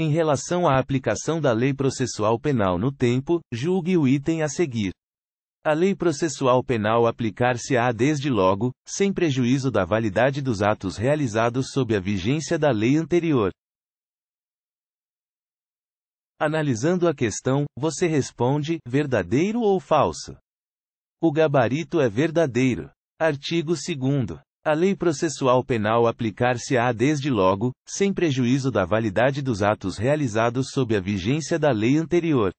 Em relação à aplicação da lei processual penal no tempo, julgue o item a seguir. A lei processual penal aplicar-se-á desde logo, sem prejuízo da validade dos atos realizados sob a vigência da lei anterior. Analisando a questão, você responde: verdadeiro ou falso? O gabarito é verdadeiro. Artigo 2. A lei processual penal aplicar-se-á desde logo, sem prejuízo da validade dos atos realizados sob a vigência da lei anterior.